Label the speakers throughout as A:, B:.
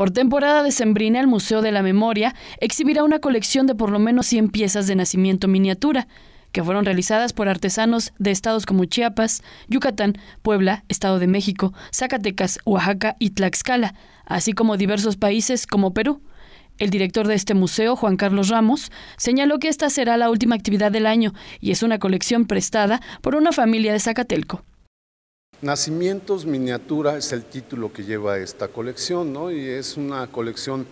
A: Por temporada decembrina, el Museo de la Memoria exhibirá una colección de por lo menos 100 piezas de nacimiento miniatura, que fueron realizadas por artesanos de estados como Chiapas, Yucatán, Puebla, Estado de México, Zacatecas, Oaxaca y Tlaxcala, así como diversos países como Perú. El director de este museo, Juan Carlos Ramos, señaló que esta será la última actividad del año y es una colección prestada por una familia de Zacatelco.
B: Nacimientos Miniatura es el título que lleva esta colección, ¿no? Y es una colección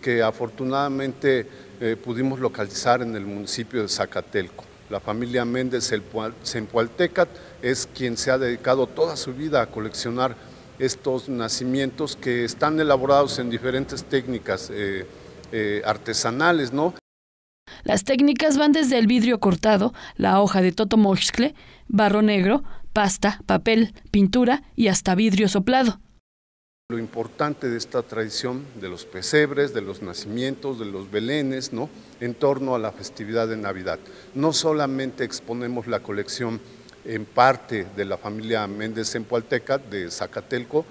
B: que afortunadamente eh, pudimos localizar en el municipio de Zacatelco. La familia Méndez el es quien se ha dedicado toda su vida a coleccionar estos nacimientos que están elaborados en diferentes técnicas eh, eh, artesanales, ¿no?
A: Las técnicas van desde el vidrio cortado, la hoja de totomoxcle, barro negro, pasta, papel, pintura y hasta vidrio soplado.
B: Lo importante de esta tradición de los pesebres, de los nacimientos, de los belenes, ¿no? en torno a la festividad de Navidad. No solamente exponemos la colección en parte de la familia Méndez en de Zacatelco,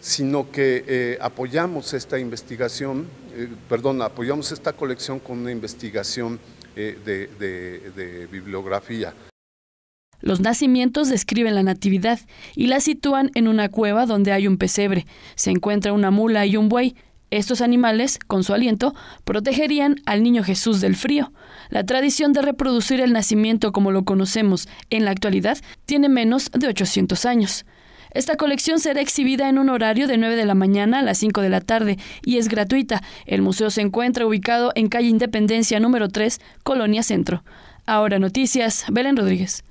B: sino que eh, apoyamos esta investigación, eh, perdón, apoyamos esta colección con una investigación eh, de bibliografía.
A: Los nacimientos describen la natividad y la sitúan en una cueva donde hay un pesebre. Se encuentra una mula y un buey. Estos animales, con su aliento, protegerían al niño Jesús del frío. La tradición de reproducir el nacimiento como lo conocemos en la actualidad tiene menos de 800 años. Esta colección será exhibida en un horario de 9 de la mañana a las 5 de la tarde y es gratuita. El museo se encuentra ubicado en calle Independencia número 3, Colonia Centro. Ahora Noticias, Belén Rodríguez.